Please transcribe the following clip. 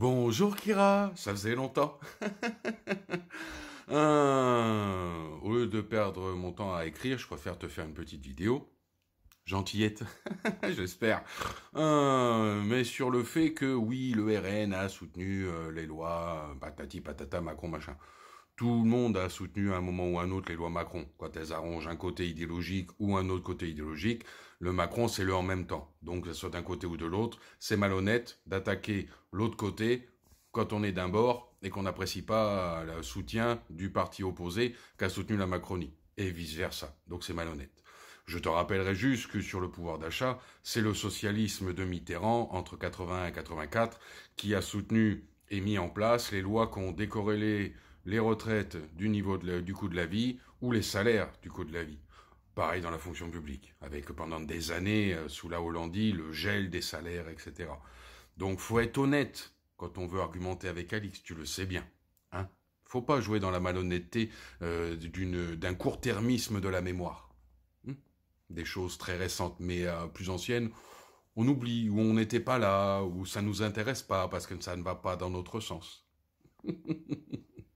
Bonjour Kira, ça faisait longtemps. Euh, au lieu de perdre mon temps à écrire, je préfère te faire une petite vidéo. Gentillette, j'espère. Euh, mais sur le fait que oui, le RN a soutenu euh, les lois, patati patata, Macron, machin tout le monde a soutenu à un moment ou à un autre les lois Macron. Quand elles arrangent un côté idéologique ou un autre côté idéologique, le Macron, c'est le en même temps. Donc, que ce soit d'un côté ou de l'autre, c'est malhonnête d'attaquer l'autre côté quand on est d'un bord et qu'on n'apprécie pas le soutien du parti opposé qu'a soutenu la Macronie, et vice-versa. Donc, c'est malhonnête. Je te rappellerai juste que sur le pouvoir d'achat, c'est le socialisme de Mitterrand, entre 81 et 84, qui a soutenu et mis en place les lois qui ont décorrélé les retraites du niveau du coût de la vie ou les salaires du coût de la vie. Pareil dans la fonction publique, avec pendant des années, euh, sous la Hollandie, le gel des salaires, etc. Donc faut être honnête quand on veut argumenter avec Alix, tu le sais bien. Hein faut pas jouer dans la malhonnêteté euh, d'un court-termisme de la mémoire. Hein. des choses très récentes, mais euh, plus anciennes, on oublie, ou on n'était pas là, ou ça ne nous intéresse pas, parce que ça ne va pas dans notre sens.